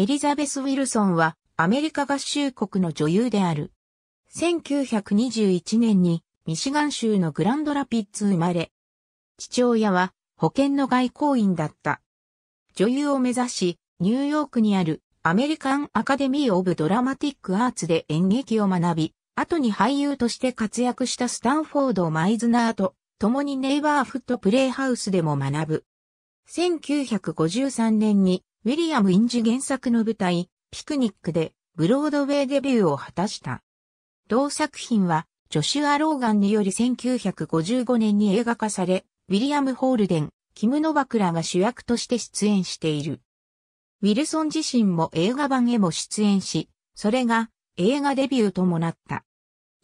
エリザベス・ウィルソンはアメリカ合衆国の女優である。1921年にミシガン州のグランドラピッツ生まれ、父親は保険の外交員だった。女優を目指し、ニューヨークにあるアメリカン・アカデミー・オブ・ドラマティック・アーツで演劇を学び、後に俳優として活躍したスタンフォード・マイズナーと共にネイバーフット・プレイハウスでも学ぶ。1953年にウィリアム・インジ原作の舞台、ピクニックで、ブロードウェイデビューを果たした。同作品は、ジョシュア・ローガンにより1955年に映画化され、ウィリアム・ホールデン、キム・ノバクラが主役として出演している。ウィルソン自身も映画版へも出演し、それが映画デビューともなった。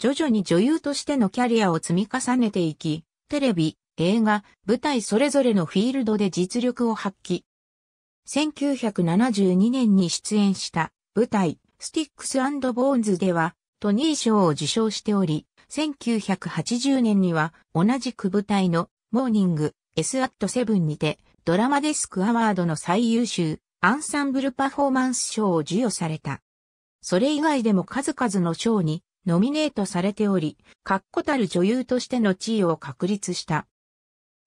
徐々に女優としてのキャリアを積み重ねていき、テレビ、映画、舞台それぞれのフィールドで実力を発揮、1972年に出演した舞台、スティックスボーンズでは、トニー賞を受賞しており、1980年には同じく舞台のモーニング S セブンにてドラマデスクアワードの最優秀アンサンブルパフォーマンス賞を授与された。それ以外でも数々の賞にノミネートされており、確固たる女優としての地位を確立した。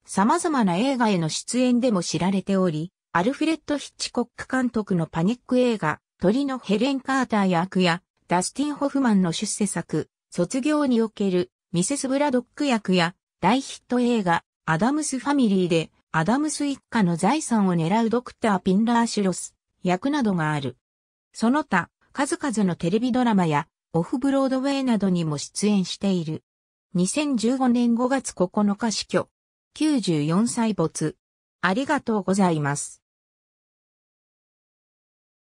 様々な映画への出演でも知られており、アルフレッド・ヒッチコック監督のパニック映画、鳥のヘレン・カーター役や、ダスティン・ホフマンの出世作、卒業におけるミセス・ブラドック役や、大ヒット映画、アダムス・ファミリーで、アダムス一家の財産を狙うドクター・ピンラー・シュロス、役などがある。その他、数々のテレビドラマや、オフブロードウェイなどにも出演している。2015年5月9日死去。94歳没。ありがとうございます。